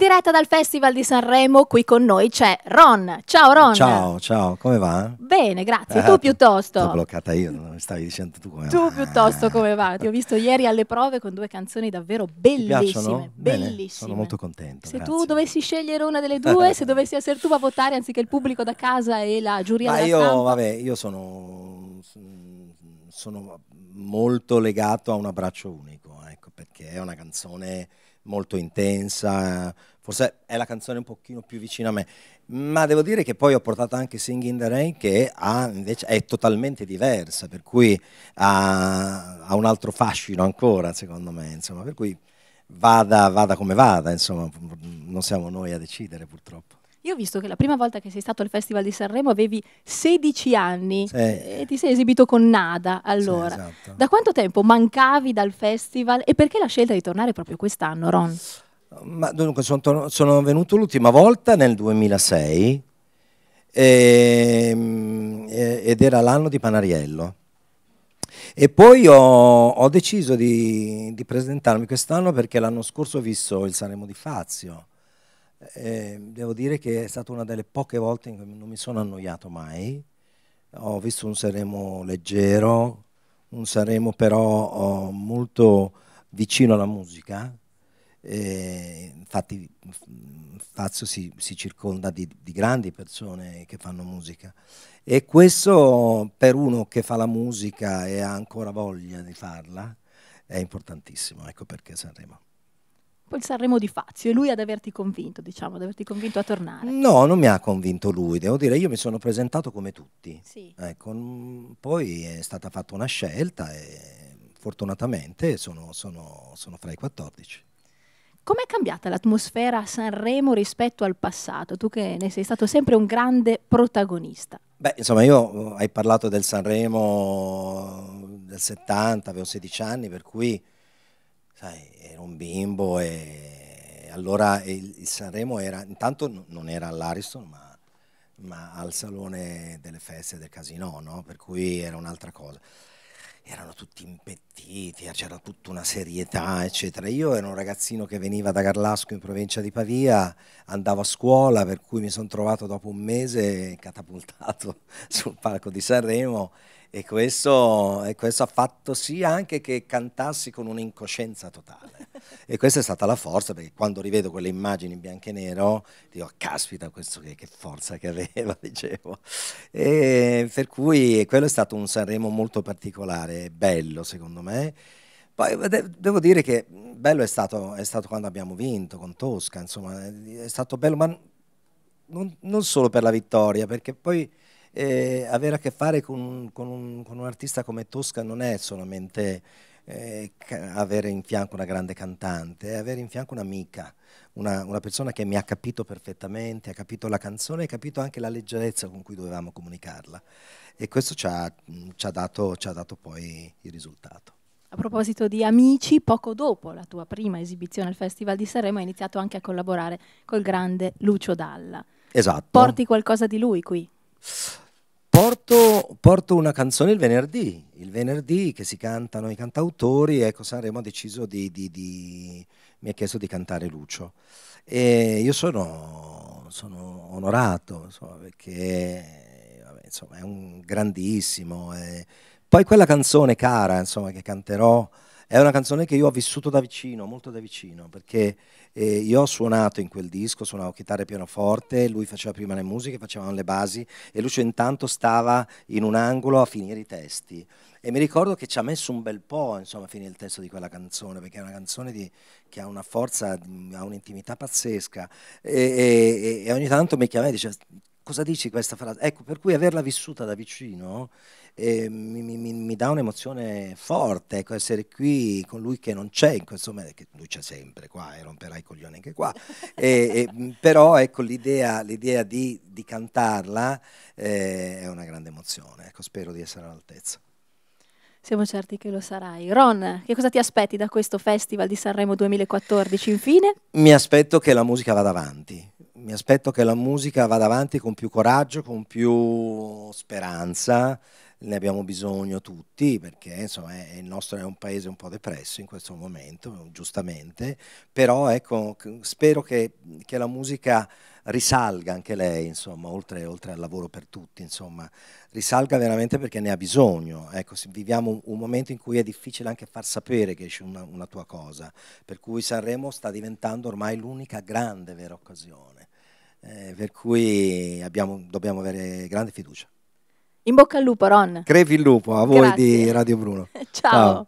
diretta dal Festival di Sanremo, qui con noi c'è Ron. Ciao Ron. Ciao, ciao, come va? Bene, grazie. Eh, tu piuttosto? L'ho bloccata io, non mi stavi dicendo tu come tu va. Tu piuttosto eh. come va? Ti ho visto ieri alle prove con due canzoni davvero bellissime. Bellissime. Bene, sono molto contento. Se grazie. tu dovessi scegliere una delle due, se dovessi essere tu a votare anziché il pubblico da casa e la giuria Ma della io, stampa. vabbè, io sono, sono molto legato a un abbraccio unico, ecco, perché è una canzone molto intensa, forse è la canzone un pochino più vicina a me, ma devo dire che poi ho portato anche Sing in the Rain che ha, invece, è totalmente diversa, per cui ha, ha, un altro fascino ancora secondo me, insomma, per cui vada, vada come vada, insomma, non siamo noi a decidere purtroppo. Io ho visto che la prima volta che sei stato al Festival di Sanremo avevi 16 anni sì. e ti sei esibito con Nada allora. Sì, esatto. Da quanto tempo mancavi dal festival e perché la scelta di tornare proprio quest'anno, Ron? Ma, dunque, sono, sono venuto l'ultima volta nel 2006 ehm, e, ed era l'anno di Panariello. E poi ho, ho deciso di, di presentarmi quest'anno perché l'anno scorso ho visto il Sanremo di Fazio eh, devo dire che è stata una delle poche volte in cui non mi sono annoiato mai. Ho visto un Sanremo leggero, un Sanremo però oh, molto vicino alla musica. Eh, infatti Fazio si, si circonda di, di, grandi persone che fanno musica e questo per uno che fa la musica e ha ancora voglia di farla è importantissimo, ecco perché Sanremo il Sanremo di Fazio, è lui ad averti convinto, diciamo, ad averti convinto a tornare. No, non mi ha convinto lui, devo dire, io mi sono presentato come tutti. Sì. Ecco, poi è stata fatta una scelta e fortunatamente sono, sono, sono fra i 14. Com'è cambiata l'atmosfera a Sanremo rispetto al passato? Tu che ne sei stato sempre un grande protagonista. Beh, insomma, io eh, hai parlato del Sanremo del 70, avevo 16 anni, per cui sai, ero un bimbo e allora il, Sanremo era, intanto non era all'Ariston ma, ma al salone delle feste del casino, no? per cui era un'altra cosa. Erano tutti impettiti, eh, c'era tutta una serietà, eccetera. Io ero un ragazzino che veniva da Garlasco in provincia di Pavia, andavo a scuola, per cui mi sono trovato dopo un mese catapultato sul palco di Sanremo e questo, e questo, ha fatto sì anche che cantassi con un'incoscienza totale. e questa è stata la forza, perché quando rivedo quelle immagini in bianco e nero, dico, caspita, questo che, che forza che aveva, dicevo. E per cui quello è stato un Sanremo molto particolare, bello secondo me. Poi devo dire che bello è stato, è stato quando abbiamo vinto con Tosca, insomma, è stato bello, ma non, non solo per la vittoria, perché poi eh, avere a che fare con, con, un, con, un, artista come Tosca non è solamente eh, avere in fianco una grande cantante, è avere in fianco un'amica, una, una, persona che mi ha capito perfettamente, ha capito la canzone e ha capito anche la leggerezza con cui dovevamo comunicarla. E questo ci ha, ci ha, dato, ci ha dato poi il risultato. A proposito di amici, poco dopo la tua prima esibizione al Festival di Sanremo hai iniziato anche a collaborare col grande Lucio Dalla. Esatto. Porti qualcosa di lui qui? Porto, porto, una canzone il venerdì, il venerdì che si cantano i cantautori, ecco Sanremo ha deciso di, di, di mi ha chiesto di cantare Lucio. E io sono, sono onorato, insomma, perché vabbè, insomma, è un grandissimo. Eh. Poi quella canzone cara, insomma, che canterò è una canzone che io ho vissuto da vicino, molto da vicino, perché eh, io ho suonato in quel disco, suonavo chitarra e pianoforte, lui faceva prima le musiche, facevano le basi e Lucio intanto stava in un angolo a finire i testi. E mi ricordo che ci ha messo un bel po' insomma, a finire il testo di quella canzone, perché è una canzone di, che ha una forza, ha un'intimità pazzesca. E, e, e ogni tanto mi chiamava e diceva cosa dici questa frase? Ecco, per cui averla vissuta da vicino eh, mi, mi, mi, dà un'emozione forte, ecco, essere qui con lui che non c'è in questo momento, che lui c'è sempre qua e eh, romperai i coglioni anche qua, e, e, però ecco l'idea, l'idea di, di, cantarla eh, è una grande emozione, ecco, spero di essere all'altezza. Siamo certi che lo sarai. Ron, che cosa ti aspetti da questo Festival di Sanremo 2014 infine? Mi aspetto che la musica vada avanti, mi aspetto che la musica vada avanti con più coraggio, con più speranza, ne abbiamo bisogno tutti perché insomma, è, il nostro è un paese un po' depresso in questo momento, giustamente, però ecco, spero che, che la musica risalga anche lei, insomma, oltre, oltre, al lavoro per tutti, insomma, risalga veramente perché ne ha bisogno. Ecco, viviamo un, un, momento in cui è difficile anche far sapere che esce una, una tua cosa, per cui Sanremo sta diventando ormai l'unica grande vera occasione, eh, per cui abbiamo, dobbiamo avere grande fiducia. In bocca al lupo, Ron. Crepi il lupo, a voi Grazie. di Radio Bruno. Ciao. Ciao.